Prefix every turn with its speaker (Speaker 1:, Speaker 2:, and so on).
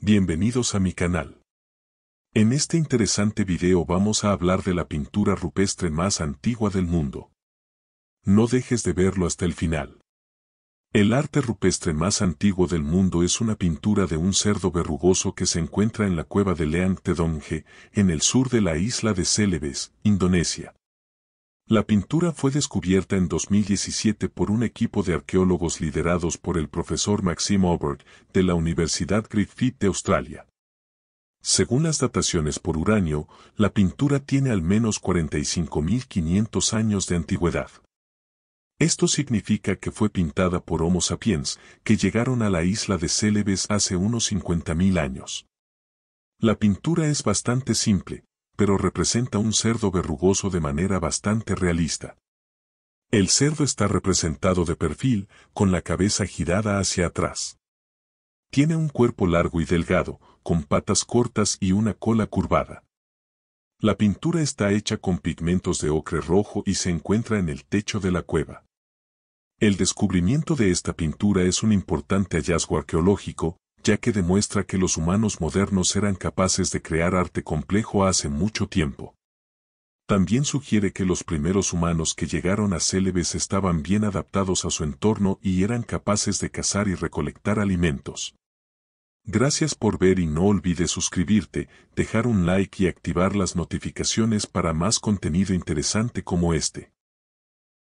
Speaker 1: Bienvenidos a mi canal. En este interesante video vamos a hablar de la pintura rupestre más antigua del mundo. No dejes de verlo hasta el final. El arte rupestre más antiguo del mundo es una pintura de un cerdo verrugoso que se encuentra en la cueva de Leang Tedonghe, en el sur de la isla de Celebes, Indonesia. La pintura fue descubierta en 2017 por un equipo de arqueólogos liderados por el profesor Maxim Oberg, de la Universidad Griffith de Australia. Según las dataciones por uranio, la pintura tiene al menos 45.500 años de antigüedad. Esto significa que fue pintada por Homo sapiens, que llegaron a la isla de Célebes hace unos 50.000 años. La pintura es bastante simple, pero representa un cerdo verrugoso de manera bastante realista. El cerdo está representado de perfil, con la cabeza girada hacia atrás. Tiene un cuerpo largo y delgado, con patas cortas y una cola curvada. La pintura está hecha con pigmentos de ocre rojo y se encuentra en el techo de la cueva. El descubrimiento de esta pintura es un importante hallazgo arqueológico, ya que demuestra que los humanos modernos eran capaces de crear arte complejo hace mucho tiempo. También sugiere que los primeros humanos que llegaron a Célebes estaban bien adaptados a su entorno y eran capaces de cazar y recolectar alimentos. Gracias por ver y no olvides suscribirte, dejar un like y activar las notificaciones para más contenido interesante como este.